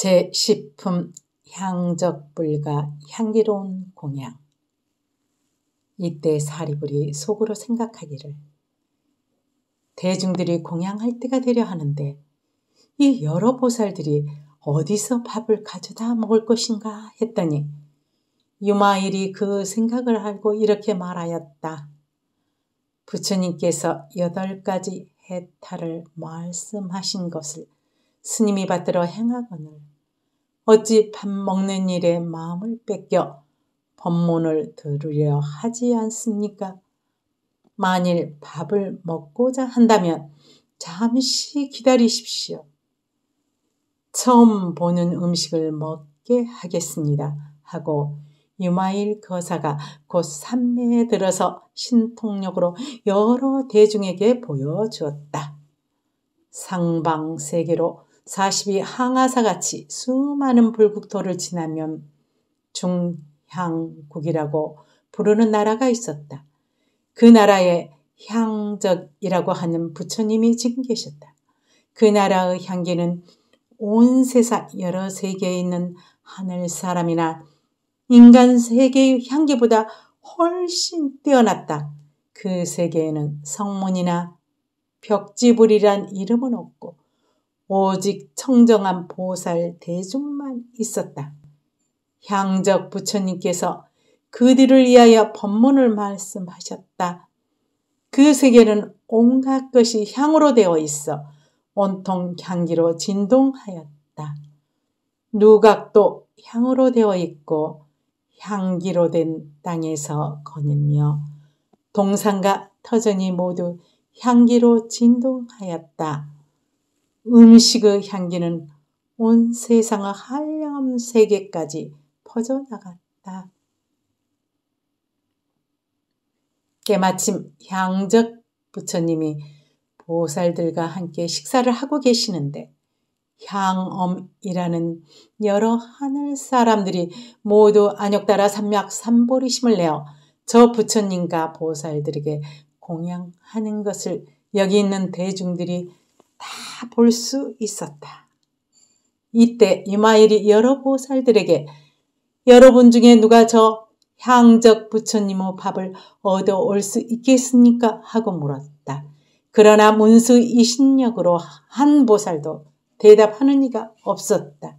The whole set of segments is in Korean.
제10품 향적불가 향기로운 공양 이때 사리불이 속으로 생각하기를 대중들이 공양할 때가 되려 하는데 이 여러 보살들이 어디서 밥을 가져다 먹을 것인가 했더니 유마일이 그 생각을 알고 이렇게 말하였다. 부처님께서 여덟 가지 해탈을 말씀하신 것을 스님이 받들어 행하거늘 어찌 밥 먹는 일에 마음을 뺏겨 법문을 들으려 하지 않습니까? 만일 밥을 먹고자 한다면 잠시 기다리십시오. 처음 보는 음식을 먹게 하겠습니다. 하고 유마일 거사가 곧 산매에 들어서 신통력으로 여러 대중에게 보여주었다. 상방 세계로 40이 항아사같이 수많은 불국토를 지나면 중향국이라고 부르는 나라가 있었다. 그 나라에 향적이라고 하는 부처님이 지금 계셨다. 그 나라의 향기는 온 세상 여러 세계에 있는 하늘 사람이나 인간 세계의 향기보다 훨씬 뛰어났다. 그 세계에는 성문이나 벽지불이란 이름은 없고 오직 청정한 보살 대중만 있었다. 향적 부처님께서 그들을 위하여 법문을 말씀하셨다. 그 세계는 온갖 것이 향으로 되어 있어 온통 향기로 진동하였다. 누각도 향으로 되어 있고 향기로 된 땅에서 거닐며 동산과 터전이 모두 향기로 진동하였다. 음식의 향기는 온 세상의 한량 세계까지 퍼져나갔다. 때마침 향적 부처님이 보살들과 함께 식사를 하고 계시는데 향엄이라는 여러 하늘 사람들이 모두 안욕따라 삼맥 삼보리심을 내어 저 부처님과 보살들에게 공양하는 것을 여기 있는 대중들이 다볼수 있었다. 이때 이마일이 여러 보살들에게 여러분 중에 누가 저 향적 부처님의 밥을 얻어 올 수 있겠습니까? 하고 물었다. 그러나 문수 이신력으로 한 보살도 대답하는 이가 없었다.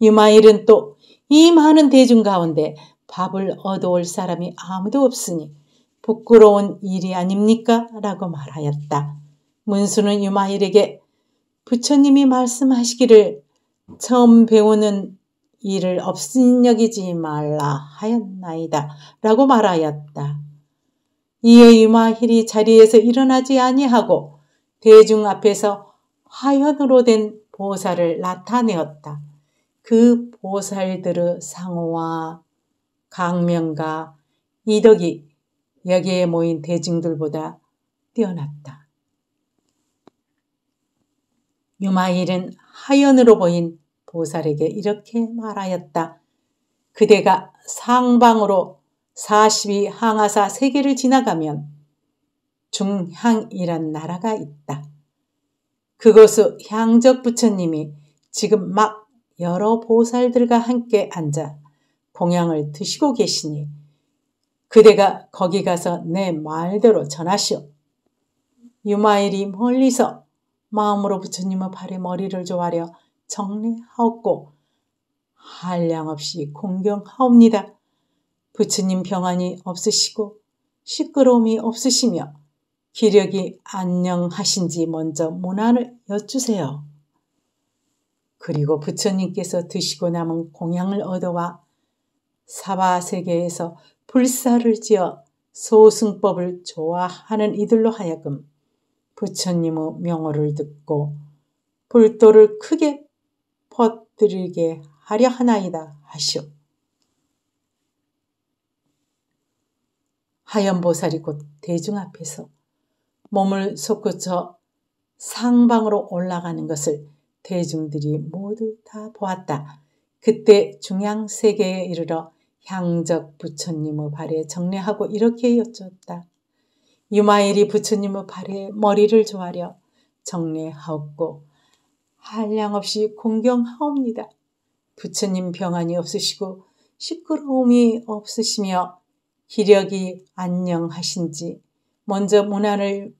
유마일은또 이 많은 대중 가운데 밥을 얻어올 사람이 아무도 없으니 부끄러운 일이 아닙니까? 라고 말하였다. 문수는 유마일에게 부처님이 말씀하시기를 처음 배우는 일을 없신여기지 말라 하였나이다 라고 말하였다. 이에 유마힐이 자리에서 일어나지 아니하고 대중 앞에서 화연으로 된 보살을 나타내었다. 그 보살들의 상호와 강명과 이덕이 여기에 모인 대중들보다 뛰어났다. 유마일은 하연으로 보인 보살에게 이렇게 말하였다. 그대가 상방으로 42항아사 세계를 지나가면 중향이란 나라가 있다. 그곳의 향적 부처님이 지금 막 여러 보살들과 함께 앉아 공양을 드시고 계시니 그대가 거기 가서 내 말대로 전하시오. 유마일이 멀리서 마음으로 부처님의 발에 머리를 조아려 정리하옵고 한량없이 공경하옵니다. 부처님 병안이 없으시고 시끄러움이 없으시며 기력이 안녕하신지 먼저 문안을 여쭈세요. 그리고 부처님께서 드시고 남은 공양을 얻어와 사바 세계에서 불사를 지어 소승법을 좋아하는 이들로 하여금 부처님의 명호를 듣고 불도를 크게 퍼뜨리게 하려 하나이다 하시오. 하연보살이 곧 대중 앞에서 몸을 솟구쳐 상방으로 올라가는 것을 대중들이 모두 다 보았다. 그때 중양세계에 이르러 향적 부처님의 발에 정례하고 이렇게 여쭈었다. 유마일이 부처님의 발에 머리를 조아려 정례하옵고 한량없이 공경하옵니다. 부처님 병안이 없으시고 시끄러움이 없으시며 기력이 안녕하신지 먼저 문안을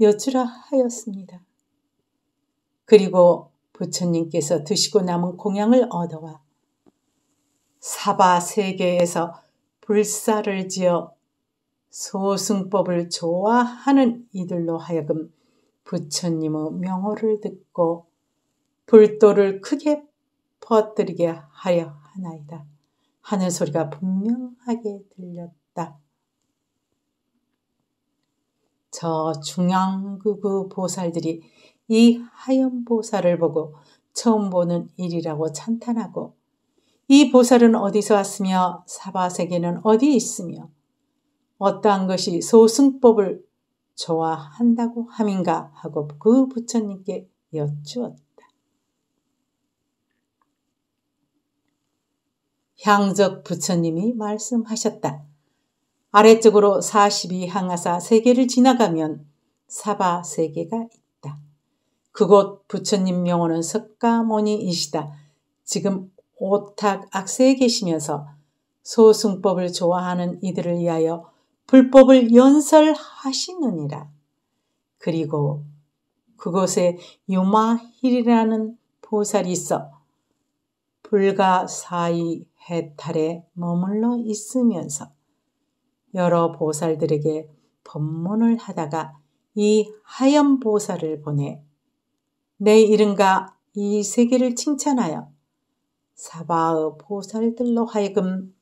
여쭈라 하였습니다. 그리고 부처님께서 드시고 남은 공양을 얻어와 사바 세계에서 불사를 지어 소승법을 좋아하는 이들로 하여금 부처님의 명호를 듣고 불도를 크게 퍼뜨리게 하려 하나이다. 하는 소리가 분명하게 들렸다. 저중앙극의 보살들이 이 하염 보살을 보고 처음 보는 일이라고 찬탄하고 이 보살은 어디서 왔으며 사바세계는 어디 있으며 어떠한 것이 소승법을 좋아한다고 함인가 하고 그 부처님께 여쭈었다. 향적 부처님이 말씀하셨다. 아래쪽으로 42항아사 세계를 지나가면 사바 세계가 있다. 그곳 부처님 명호는 석가모니이시다. 지금 오탁 악세에 계시면서 소승법을 좋아하는 이들을 위하여 불법을 연설하시느니라. 그리고 그곳에 유마힐이라는 보살이 있어 불가 사이 해탈에 머물러 있으면서 여러 보살들에게 법문을 하다가 이 하염 보살을 보내 내 이름과 이 세계를 칭찬하여 사바의 보살들로 하여금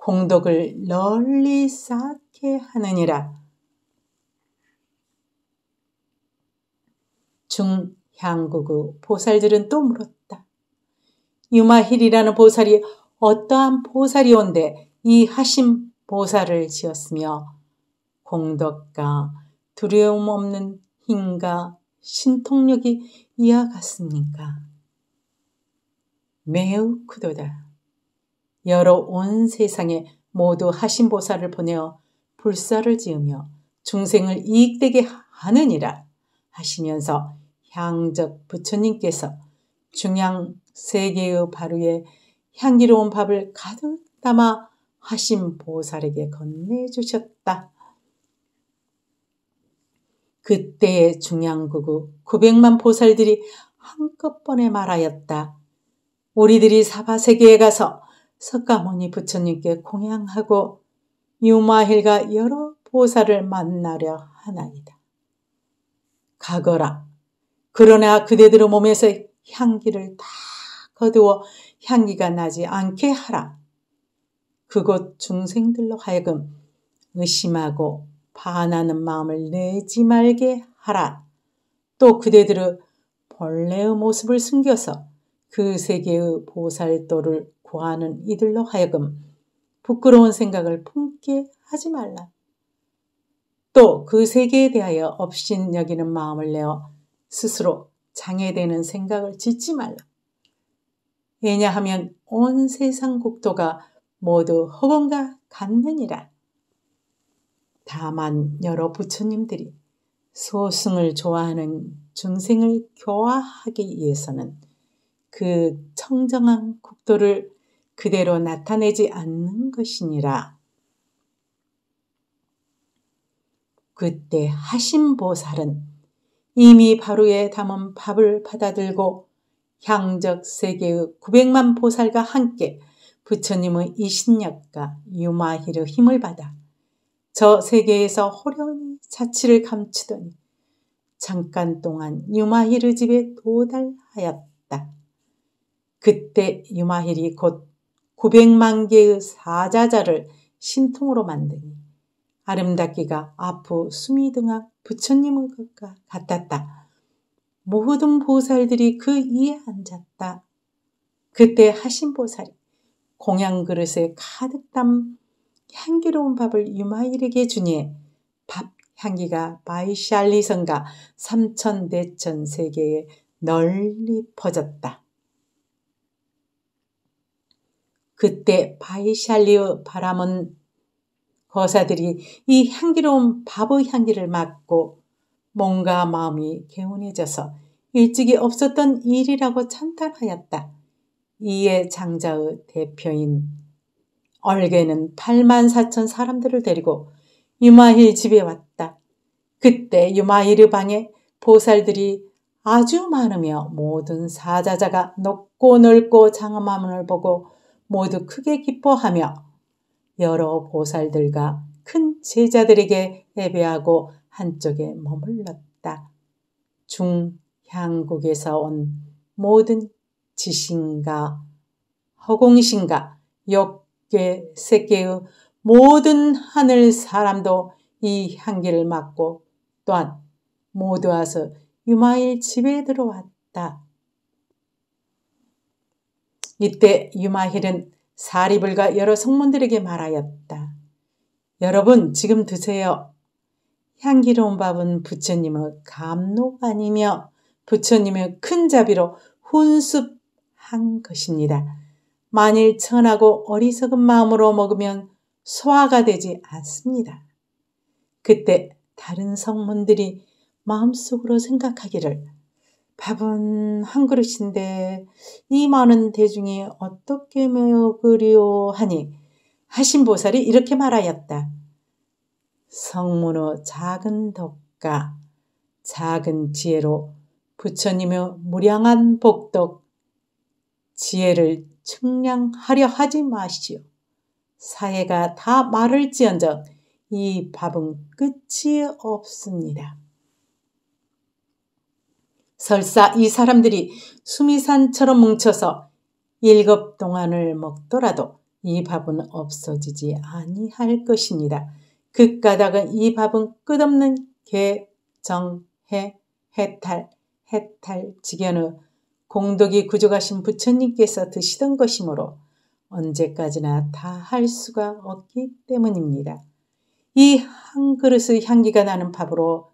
공덕을 널리 쌓게 하느니라. 중향국의 보살들은 또 물었다. 유마힐이라는 보살이 어떠한 보살이온데 이 하심 보살을 지었으며 공덕과 두려움 없는 힘과 신통력이 이와 같습니까? 매우 크도다. 여러 온 세상에 모두 하신보살을 보내어 불사를 지으며 중생을 이익되게 하느니라 하시면서 향적 부처님께서 중양 세계의 바루에 향기로운 밥을 가득 담아 하신보살에게 건네주셨다. 그때의 중양구구 900만 보살들이 한꺼번에 말하였다. 우리들이 사바세계에 가서 석가모니 부처님께 공양하고 유마힐과 여러 보살을 만나려 하나이다. 가거라. 그러나 그대들의 몸에서 향기를 다 거두어 향기가 나지 않게 하라. 그곳 중생들로 하여금 의심하고 반하는 마음을 내지 말게 하라. 또 그대들의 본래의 모습을 숨겨서 그 세계의 보살도를 고하는 이들로 하여금 부끄러운 생각을 품게 하지 말라. 또 그 세계에 대하여 업신 여기는 마음을 내어 스스로 장애되는 생각을 짓지 말라. 왜냐하면 온 세상 국도가 모두 허공과 같느니라. 다만 여러 부처님들이 소승을 좋아하는 중생을 교화하기 위해서는 그 청정한 국도를 그대로 나타내지 않는 것이니라. 그때 하심보살은 이미 바로에 담은 밥을 받아들고 향적 세계의 900만 보살과 함께 부처님의 이신력과 유마히로 힘을 받아 저 세계에서 호련히 자취를 감추더니 잠깐 동안 유마히르 집에 도달하였다. 그때 유마히리 곧 900만 개의 사자자를 신통으로 만드니 아름답기가 아프 숨이 등한 부처님과 의것 같았다. 모든 보살들이 그 이에 앉았다. 그때 하신 보살이 공양 그릇에 가득 담 향기로운 밥을 유마일에게 주니 밥 향기가 바이샬리선가 삼천 대천 세계에 널리 퍼졌다. 그때 바이샬리의 바람은 거사들이 이 향기로운 밥의 향기를 맡고 몸과 마음이 개운해져서 일찍이 없었던 일이라고 찬탄하였다. 이에 장자의 대표인 얼개는 8만 4천 사람들을 데리고 유마힐 집에 왔다. 그때 유마힐의 방에 보살들이 아주 많으며 모든 사자자가 높고 넓고 장엄함을 보고 모두 크게 기뻐하며 여러 보살들과 큰 제자들에게 예배하고 한쪽에 머물렀다. 중향국에서 온 모든 지신과 허공신과 역계 세계의 모든 하늘 사람도 이 향기를 맡고 또한 모두 와서 유마일 집에 들어왔다. 이때 유마힐은 사리불과 여러 성문들에게 말하였다. 여러분 지금 드세요. 향기로운 밥은 부처님의 감로아니며 부처님의 큰 자비로 훈습한 것입니다. 만일 천하고 어리석은 마음으로 먹으면 소화가 되지 않습니다. 그때 다른 성문들이 마음속으로 생각하기를 밥은 한 그릇인데 이 많은 대중이 어떻게 먹으리오 하니 하신보살이 이렇게 말하였다. 성문의 작은 덕과 작은 지혜로 부처님의 무량한 복덕 지혜를 측량하려 하지 마시오. 사회가 다 말을지언정 이 밥은 끝이 없습니다. 설사 이 사람들이 수미산처럼 뭉쳐서 일곱 동안을 먹더라도 이 밥은 없어지지 아니할 것입니다그 까닭은 이 밥은 끝없는 개, 정, 해, 해탈, 해탈, 직연의 공덕이 구조하신 부처님께서 드시던 것이므로 언제까지나 다 할 수가 없기 때문입니다. 이 한 그릇의 향기가 나는 밥으로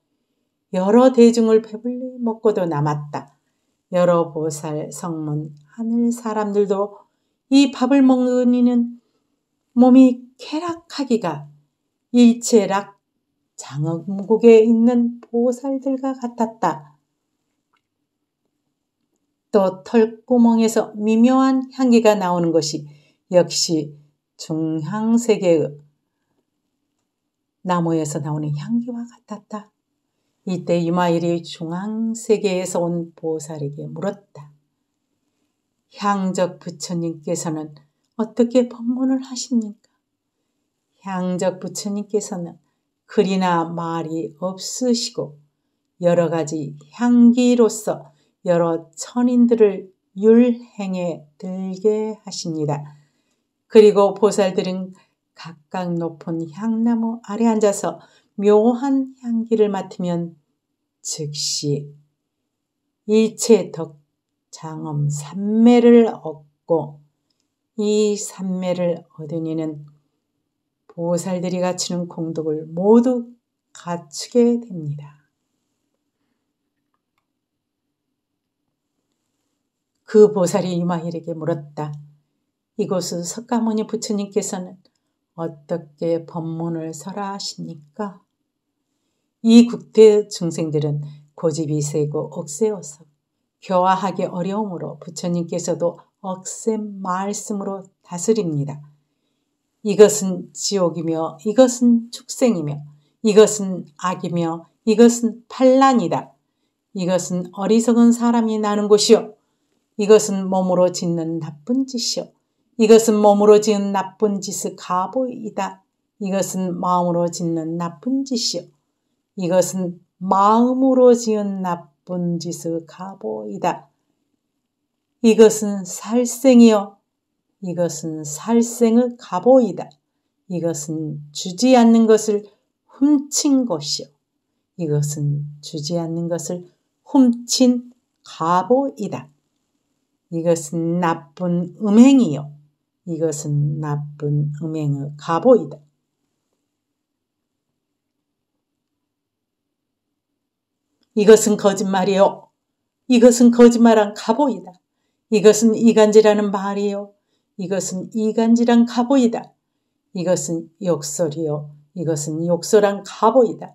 여러 대중을 배불리 먹고도 남았다. 여러 보살, 성문, 하늘 사람들도 이 밥을 먹는 이는 몸이 쾌락하기가 일체락 장엄국에 있는 보살들과 같았다. 또 털구멍에서 미묘한 향기가 나오는 것이 역시 중향세계의 나무에서 나오는 향기와 같았다. 이때 이마일이 중앙세계에서 온 보살에게 물었다. 향적 부처님께서는 어떻게 법문을 하십니까? 향적 부처님께서는 글이나 말이 없으시고 여러 가지 향기로서 여러 천인들을 율행에 들게 하십니다. 그리고 보살들은 각각 높은 향나무 아래 앉아서 묘한 향기를 맡으면 즉시 일체 덕 장엄 삼매를 얻고 이 삼매를 얻은 이는 보살들이 갖추는 공덕을 모두 갖추게 됩니다. 그 보살이 유마일에게 물었다. 이곳은 석가모니 부처님께서는 어떻게 법문을 설하십니까? 이 국태 중생들은 고집이 세고 억세어서 교화하기 어려움으로 부처님께서도 억센 말씀으로 다스립니다. 이것은 지옥이며 이것은 축생이며 이것은 악이며 이것은 판란이다. 이것은 어리석은 사람이 나는 곳이요. 이것은 몸으로 짓는 나쁜 짓이요. 이것은 몸으로 지은 나쁜 짓의 가보이다. 이것은 마음으로 짓는 나쁜 짓이요. 이것은 마음으로 지은 나쁜 짓의 가보이다. 이것은 살생이요. 이것은 살생의 가보이다. 이것은 주지 않는 것을 훔친 것이요. 이것은 주지 않는 것을 훔친 가보이다. 이것은 나쁜 음행이요. 이것은 나쁜 음행의 가보이다. 이것은 거짓말이요. 이것은 거짓말한 가보이다. 이것은 이간질하는 말이요. 이것은 이간질한 가보이다. 이것은 욕설이요. 이것은 욕설한 가보이다.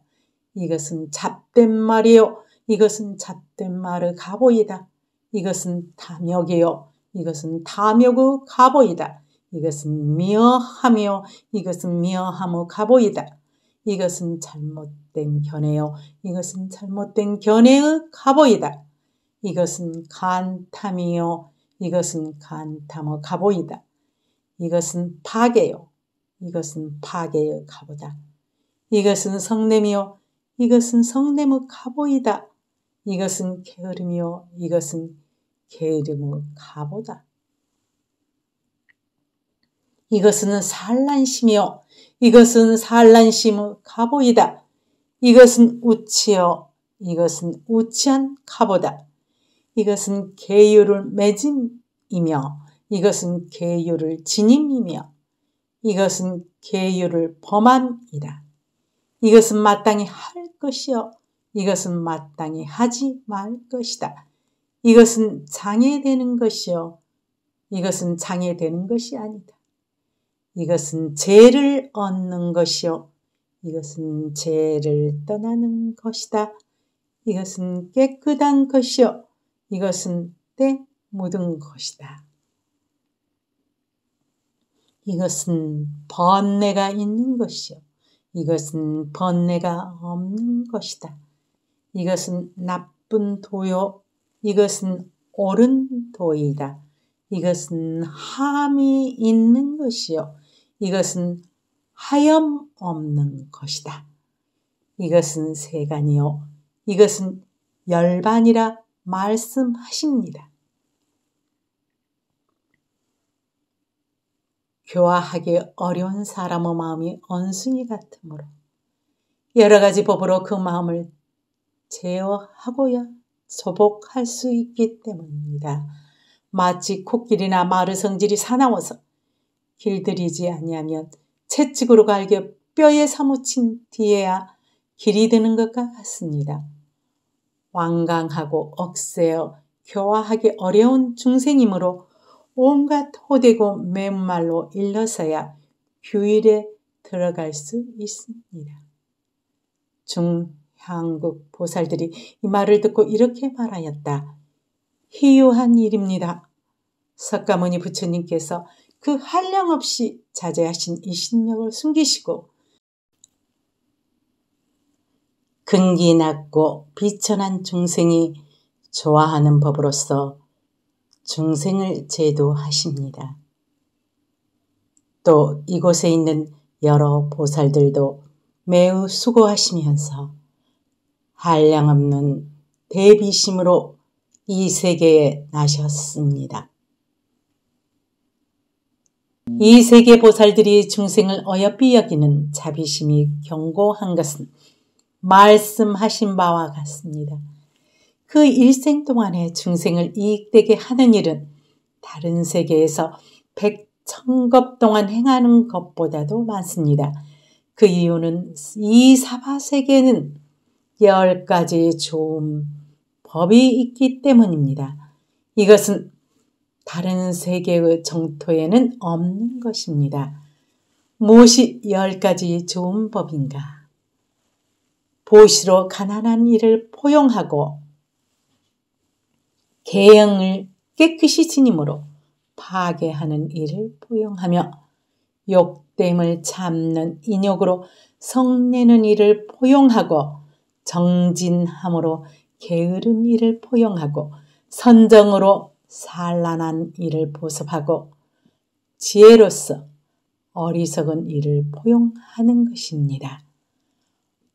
이것은 잡된 말이요. 이것은 잡된 말의 가보이다. 이것은 탐욕이요. 이것은 탐욕의 가보이다. 이것은 미어함이 이것은 미어함의 가보이다. 이것은 잘못된 견해요. 이것은 잘못된 견해의 가보이다. 이것은 간탐이요. 이것은 간탐의 가보이다. 이것은 파괴요. 이것은 파괴의 가보다. 이것은 성냄이요. 이것은 성냄의 가보이다. 이것은 게으름이요. 이것은 게으름의 가보다. 이것은 산란심이요. 이것은 산란심의 가보이다. 이것은 우치요. 이것은 우치한 가보다. 이것은 계율을 맺음이며 이것은 계율을 진임이며 이것은 계율을 범함이다. 이것은 마땅히 할 것이요. 이것은 마땅히 하지 말 것이다. 이것은 장애되는 것이요. 이것은 장애되는 것이 아니다. 이것은 죄를 얻는 것이요. 이것은 죄를 떠나는 것이다. 이것은 깨끗한 것이요. 이것은 때 묻은 것이다. 이것은 번뇌가 있는 것이요. 이것은 번뇌가 없는 것이다. 이것은 나쁜 도요. 이것은 옳은 도이다. 이것은 함이 있는 것이요. 이것은 하염없는 것이다. 이것은 세간이요. 이것은 열반이라 말씀하십니다. 교화하기 어려운 사람의 마음이 언순이 같으므로 여러 가지 법으로 그 마음을 제어하고야 소복할 수 있기 때문입니다 마치 코끼리나 마르 성질이 사나워서 길들이지 아니하면 채찍으로 갈겨 뼈에 사무친 뒤에야 길이 드는것 같습니다. 완강하고 억세어 교화하기 어려운 중생이므로 온갖 호되고 맨말로 일러서야 규일에 들어갈 수 있습니다. 중향국 보살들이 이 말을 듣고 이렇게 말하였다. 희유한 일입니다. 석가모니 부처님께서 그 한량 없이 자제하신 이 신력을 숨기시고 근기 낮고 비천한 중생이 좋아하는 법으로서 중생을 제도하십니다. 또 이곳에 있는 여러 보살들도 매우 수고하시면서 한량없는 대비심으로 이 세계에 나셨습니다. 이 세계 보살들이 중생을 어여삐 여기는 자비심이 경고한 것은 말씀하신 바와 같습니다. 그 일생 동안에 중생을 이익되게 하는 일은 다른 세계에서 백천겁 동안 행하는 것보다도 많습니다. 그 이유는 이 사바 세계는 열 가지 좋은 법이 있기 때문입니다. 이것은 다른 세계의 정토에는 없는 것입니다. 무엇이 열 가지 좋은 법인가? 보시로 가난한 이를 포용하고 계영을 깨끗이 지니므로 파괴하는 이를 포용하며 욕됨을 참는 인욕으로 성내는 이를 포용하고 정진함으로 게으른 이를 포용하고 선정으로 산란한 일을 보습하고 지혜로서 어리석은 이를 포용하는 것입니다.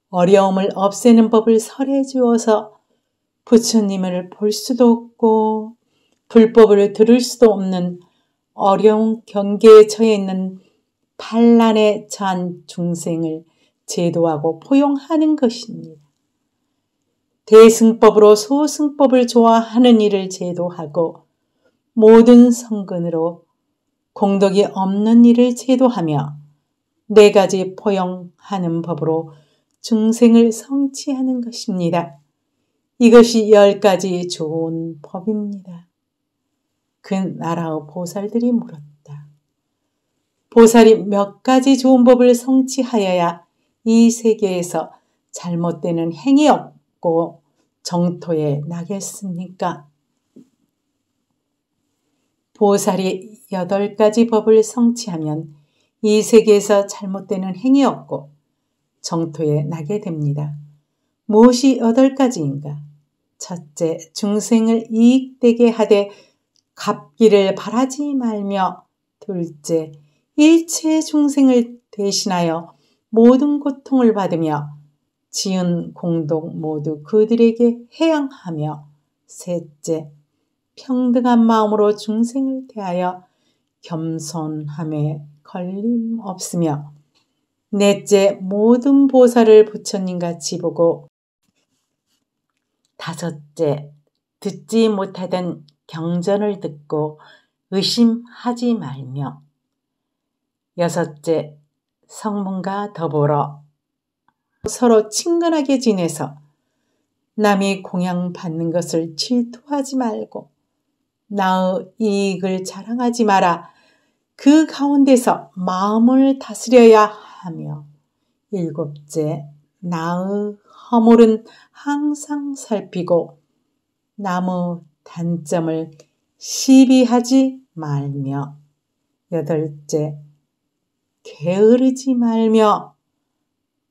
어려움을 없애는 법을 설해 주어서 부처님을 볼 수도 없고 불법을 들을 수도 없는 어려운 경계에 처해 있는 반란에 처한 중생을 제도하고 포용하는 것입니다. 대승법으로 소승법을 좋아하는 일을 제도하고 모든 성근으로 공덕이 없는 일을 제도하며 네 가지 포용하는 법으로 중생을 성취하는 것입니다. 이것이 열 가지 좋은 법입니다. 그 나라의 보살들이 물었다. 보살이 몇 가지 좋은 법을 성취하여야 이 세계에서 잘못되는 행위 없고 정토에 나겠습니까? 보살이 여덟 가지 법을 성취하면 이 세계에서 잘못되는 행위 없고 정토에 나게 됩니다. 무엇이 여덟 가지인가? 첫째, 중생을 이익되게 하되 갚기를 바라지 말며 둘째, 일체 중생을 대신하여 모든 고통을 받으며 지은 공동 모두 그들에게 해양하며 셋째, 평등한 마음으로 중생을 대하여 겸손함에 걸림 없으며 넷째 모든 보살을 부처님 같이 보고 다섯째 듣지 못하던 경전을 듣고 의심하지 말며 여섯째 성문과 더불어 서로 친근하게 지내서 남이 공양받는 것을 질투하지 말고 나의 이익을 자랑하지 마라. 그 가운데서 마음을 다스려야 하며 일곱째, 나의 허물은 항상 살피고 나무 단점을 시비하지 말며 여덟째, 게으르지 말며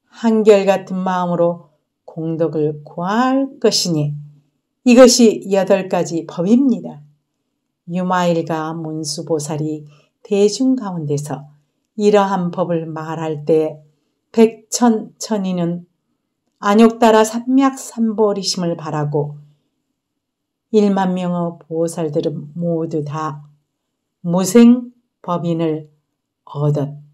한결같은 마음으로 공덕을 구할 것이니 이것이 여덟 가지 법입니다. 유마일과 문수보살이 대중 가운데서 이러한 법을 말할 때 백천 천이는 안욕 따라 삼맥 삼보리심을 바라고 1만 명의 보살들은 모두 다 무생 법인을 얻었다.